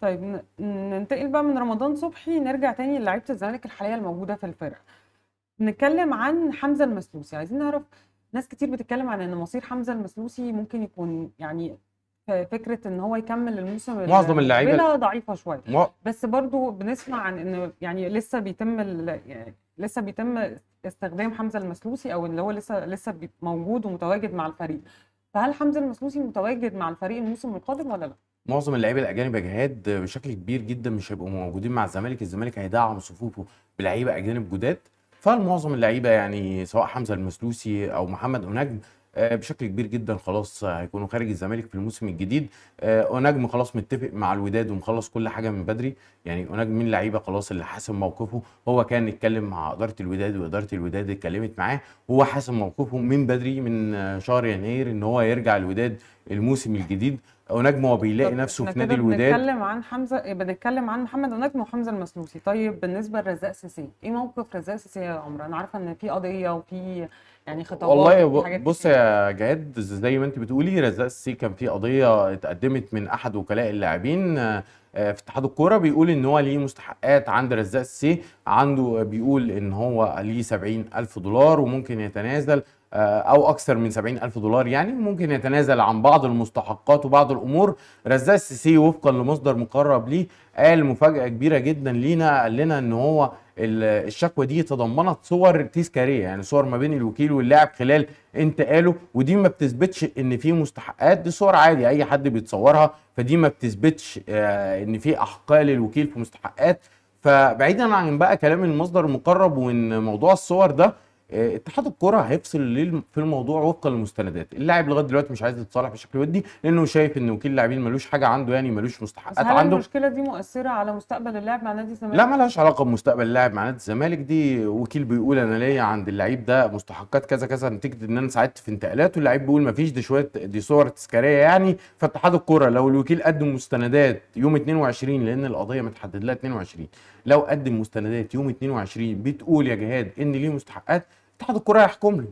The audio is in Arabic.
طيب ننتقل بقى من رمضان صبحي نرجع تاني للعيبه الزمالك الحاليه الموجوده في الفرقه نتكلم عن حمزه المسلوسي عايزين نعرف ناس كتير بتتكلم عن ان مصير حمزه المسلوسي ممكن يكون يعني فكره ان هو يكمل الموسم معظم اللعيبه ضعيفه شويه م... بس برضو بنسمع عن ان يعني لسه بيتم ال... يعني لسه بيتم استخدام حمزه المسلوسي او اللي هو لسه لسه موجود ومتواجد مع الفريق فهل حمزه المسلوسي متواجد مع الفريق الموسم القادم ولا لا؟ معظم اللعيبه الاجانب يا جهاد بشكل كبير جدا مش هيبقوا موجودين مع الزمالك الزمالك هيدعم صفوفه بلعيبه اجانب جداد فمعظم اللعيبه يعني سواء حمزه المسلوسي او محمد اوناجم آه، بشكل كبير جدا خلاص آه، هيكونوا خارج الزمالك في الموسم الجديد آه، اوناجم خلاص متفق مع الوداد ومخلص كل حاجه من بدري يعني اوناجم من اللعيبه خلاص اللي حاسم موقفه هو كان اتكلم مع اداره الوداد واداره الوداد اتكلمت معاه هو حاسم موقفه من بدري من شهر يناير ان هو يرجع الوداد الموسم الجديد ونجم وبيلاقي نفسه في نادي الوداد بنتكلم عن حمزه بنتكلم عن محمد ونجم وحمزه المسلوسي طيب بالنسبه لرزاق سيسي ايه موقف رزاق سيسي يا عمر انا عارفه ان في قضيه وفي يعني خطابات والله بص يا جهاد زي ما انت بتقولي رزاق سيسي كان في قضيه اتقدمت من احد وكلاء اللاعبين آه، في اتحاد الكوره بيقول ان هو ليه مستحقات عند رزاق سيسي عنده بيقول ان هو ليه 70 الف دولار وممكن يتنازل آه، او اكثر من سبعين الف دولار يعني ممكن يتنازل عن بعض المستحقات وبعض الامور رزاق السيسي وفقا لمصدر مقرب ليه قال مفاجاه كبيره جدا لينا قال لنا ان هو الشكوى دي تضمنت صور تذكاريه يعني صور ما بين الوكيل واللاعب خلال انتقاله ودي ما بتثبتش ان في مستحقات دي صور عادي اي حد بيتصورها فدي ما بتثبتش آه، ان في احقاق للوكيل في مستحقات فبعيدا عن بقى كلام المصدر المقرب وان موضوع الصور ده آه، اتحاد الكره هيفصل في الموضوع وفقا للمستندات اللاعب لغايه دلوقتي مش عايز يتصالح بشكل ودي لانه شايف ان وكيل اللاعبين ملوش حاجه عنده يعني ملوش مستحقات هل عنده المشكله دي مؤثره على مستقبل اللاعب مع نادي الزمالك لا مالهاش علاقه بمستقبل اللاعب مع نادي الزمالك دي وكيل بيقول انا ليا عند اللعيب ده مستحقات كذا كذا نتيجه ان انا ساعدت في انتقالاته اللعيب بيقول ما فيش دي شويه دي صور تذكاريه يعني فاتحاد الكره لو الوكيل قدم مستندات يوم 22 لان القضيه متحدد لها 22 لو قدم مستندات يوم 22 بتقول يا جهاد ان ليه مستحقات اتحاد الكره يحكم له